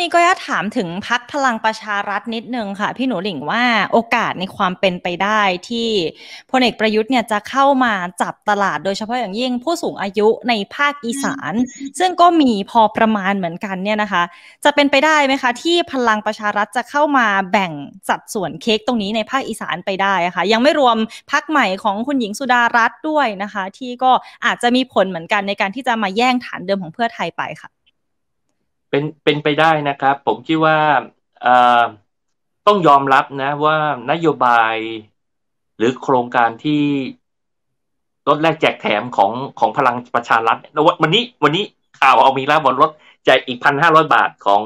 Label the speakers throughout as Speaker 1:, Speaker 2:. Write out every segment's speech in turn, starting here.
Speaker 1: นี้ก็อยากถามถึงพักพลังประชารัฐนิดนึงค่ะพี่หนูหลิงว่าโอกาสในความเป็นไปได้ ที่พลเอกประยุทธ์เนี่ยจะเข้ามาจับตลาด โดยเฉพาะอย่างยิ่งผู้สูงอายุในภาคอีสาน ซึ่งก็มีพอประมาณเหมือนกันเนี่ยนะคะ จะเป็นไปได้ไหมคะ ที่พลังประชารัฐจะเข้ามาแบ่งสัดส่วนเค้กตรงนี้ในภาคอีสานไปได้ะคะ่ะยังไม่รวมพักใหม่ของคุณหญิงสุดารัฐด้วยนะคะ ที่ก็อาจจะมีผลเหมือนกันในการที่จะมาแย่งฐานเดิมของเพื่อไทยไปค่ะ
Speaker 2: เป็นเป็นไปได้นะครับผมคิดว่าต้องยอมรับนะว่านโยบายหรือโครงการที่ลดแลกแจกแถมของของพลังประชารัฐวันนี้วันนี้ข่าวเอามีล้วบนลดใจอีกพันห้าร้อยบาทของ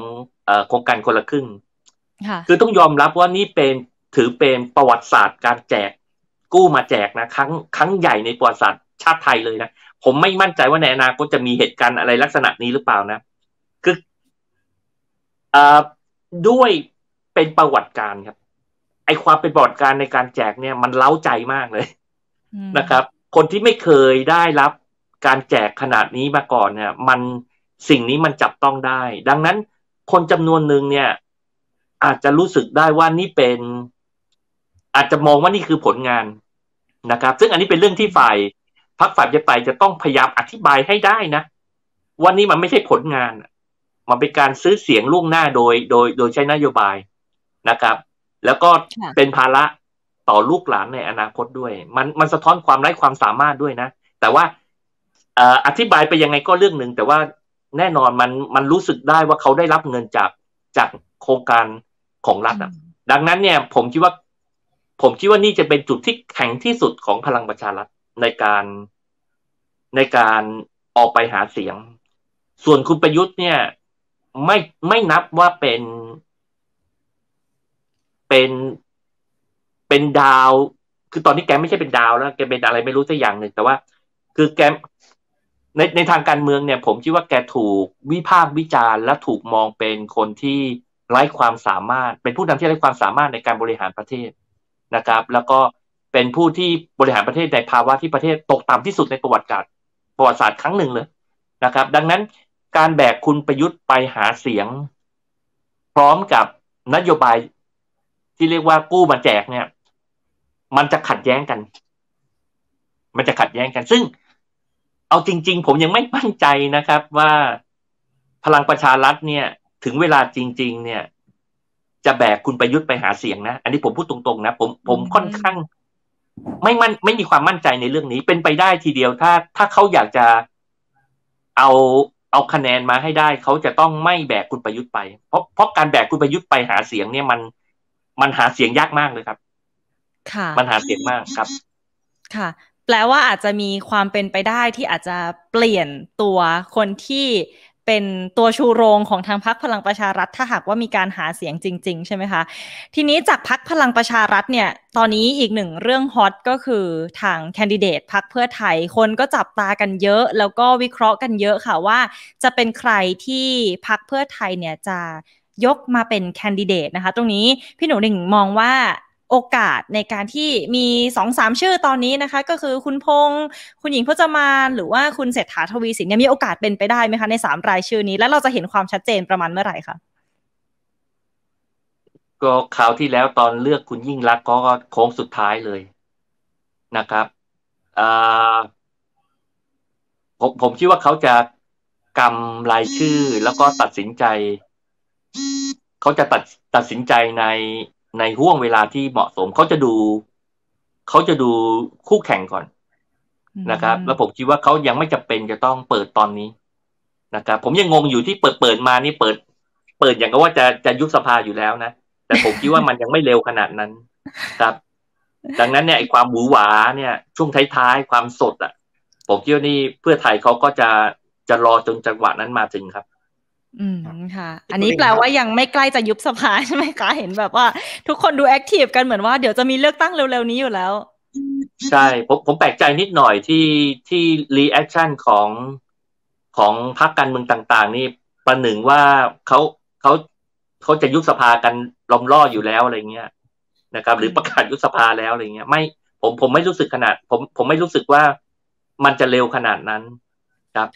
Speaker 2: โครงการคนละครึ่งคือต้องยอมรับว่านี่เป็นถือเป็นประวัติศาสตร์การแจกกู้มาแจกนะครั้งครั้งใหญ่ในประวัติศาสตร์ ชาติไทยเลยนะ ผมไม่มั่นใจว่าในอนาคตจะมีเหตุการณ์อะไรลักษณะนี้หรือเปล่านะด้วยเป็นประวัติการครับไอความเป็นประวัติการในการแจกเนี่ย มันเล้าใจมากเลย นะครับ คนที่ไม่เคยได้รับ การแจกขนาดนี้มาก่อนเนี่ย มันสิ่งนี้มันจับต้องได้ ดังนั้นคนจำนวนหนึ่งเนี่ย อาจจะรู้สึกได้ว่านี่เป็น อาจจะมองว่านี่คือผลงาน นะครับ ซึ่งอันนี้เป็นเรื่องที่ฝ่ายพักฝ่ายจะไปจะต้องพยายามอธิบายให้ได้นะวันนี้มันไม่ใช่ผลงานมันเป็นการซื้อเสียงล่วงหน้าโดย โดยโดยใช้นโยบายนะครับ แล้วก็เป็นภาระต่อลูกหลานในอนาคตด้วย มันมันสะท้อนความไร้ความสามารถด้วยนะ แต่ว่าอธิบายไปยังไงก็เรื่องหนึ่งแต่ว่าแน่นอนมันมันรู้สึกได้ว่าเขาได้รับเงินจากจากโครงการของรัฐอ่ะดังนั้นเนี่ยผมคิดว่า ผมคิดว่านี่จะเป็นจุดที่แข็งที่สุดของพลังประชารัฐในการในการออกไปหาเสียง ส่วนคุณประยุทธ์เนี่ยไม่ไม่นับว่าเป็นเป็นเป็นดาวคือตอนนี้แกไม่ใช่เป็นดาว แล้วแกเป็นอะไรไม่รู้สักอย่างหนึ่งแต่ว่า คือแกในในทางการเมืองเนี่ย ผมคิดว่าแกถูกวิพากษ์วิจารณ์และถูกมองเป็นคนที่ไร้ความสามารถ เป็นผู้นำที่ไร้ความสามารถในการบริหารประเทศนะครับ แล้วก็เป็นผู้ที่บริหารประเทศในภาวะที่ประเทศตกต่ำที่สุดในประวัติศาสตร์ประวัติศาสตร์ครั้งหนึ่งเลยนะครับ ดังนั้นการแบกคุณประยุทธ์ไปหาเสียง พร้อมกับนโยบายที่เรียกว่ากู้มาแจกเนี่ย มันจะขัดแย้งกัน มันจะขัดแย้งกัน ซึ่ง เอาจริง ๆ ผมยังไม่มั่นใจนะครับ ว่าพลังประชารัฐเนี่ย ถึงเวลาจริง ๆ เนี่ย จะแบกคุณประยุทธ์ไปหาเสียงนะอันนี้ผมพูดตรงๆนะ ผมผมค่อนข้าง ไม่มั่นไม่มีความมั่นใจในเรื่องนี้เป็นไปได้ทีเดียวถ้า ถ้าเขาอยากจะเอาเอาคะแนนมาให้ได้เขาจะต้องไม่แบกคุณประยุทธ์ไปเพราะเพราะการแบกคุณประยุทธ์ไปหาเสียงเนี่ยมัน มันหาเสียงยากมากเลยครับ ค่ะมันหาเสียงมากครับ
Speaker 1: ค่ะ แปลว่าอาจจะมีความเป็นไปได้ที่อาจจะเปลี่ยนตัวคนที่เป็นตัวชูโรงของทางพักพลังประชารัฐ ถ้าหากว่ามีการหาเสียงจริง ๆใช่ไหมคะ ทีนี้จากพักพลังประชารัฐเนี่ย ตอนนี้อีกหนึ่งเรื่องฮอตก็คือทางแคนดิเดตพักเพื่อไทย คนก็จับตากันเยอะ แล้วก็วิเคราะห์กันเยอะค่ะว่าจะเป็นใครที่พักเพื่อไทยเนี่ย จะยกมาเป็นแคนดิเดตนะคะตรงนี้พี่หนูหนึ่งมองว่าโอกาสในการที่มีสองสามชื่อตอนนี้นะคะ ก็คือคุณพงษ์คุณหญิงพจมานหรือว่าคุณเศรษฐาทวีสินเนี่ยมีโอกาสเป็นไปได้ไหมคะในสามรายชื่อนี้ แล้วเราจะเห็นความชัดเจนประมาณเมื่อไหร่คะ
Speaker 2: ก็คราวที่แล้วตอนเลือกคุณยิ่ง รักก็โค้งสุดท้ายเลยนะครับผมผมคิดว่าเขาจะกำรายชื่อแล้วก็ตัดสินใจ เขาจะตัดตัดสินใจในในห่วงเวลาที่เหมาะสมเขาจะดูเขาจะดูคู่แข่งก่อน นะครับ แล้วผมคิดว่าเขายังไม่จำเป็นจะต้องเปิดตอนนี้ นะครับผมยังงงอยู่ที่เปิดเปิดมานี่เปิด เปิดอย่างก็ว่าจะจะยุบสภาอยู่แล้วนะ แต่ผมคิดว่ามันยังไม่เร็วขนาดนั้น ครับดังนั้นเนี่ยไอ้ความหวือหวาเนี่ย ช่วงท้ายๆความสดอะ่ะผมคิดว่านี่เพื่อไทยเขาก็จะจะรอจนจังหวะนั้นมาถึงครับ
Speaker 1: อืมค่ะ อันนี้แปลว่ายังไม่ใกล้จะยุบสภาใช่ไหมคะเห็นแบบว่าทุกคนดูแอคทีฟกันเหมือนว่าเดี๋ยวจะมีเลือกตั้งเร็วๆนี้อยู่แล้ว
Speaker 2: ใช่ผมผมแปลกใจนิดหน่อยที่ที่รีแอคชั่นของของพรรคการเมืองต่างๆนี่ ประหนึ่งว่าเขาเขาเขาจะยุบสภากันลอมล่ออยู่แล้วอะไรเงี้ยนะครับ หรือประกาศยุบสภาแล้วอะไรเงี้ย ไม่ผมผมไม่รู้สึกขนาด ผมผมไม่รู้สึกว่ามันจะเร็วขนาดนั้น ครับ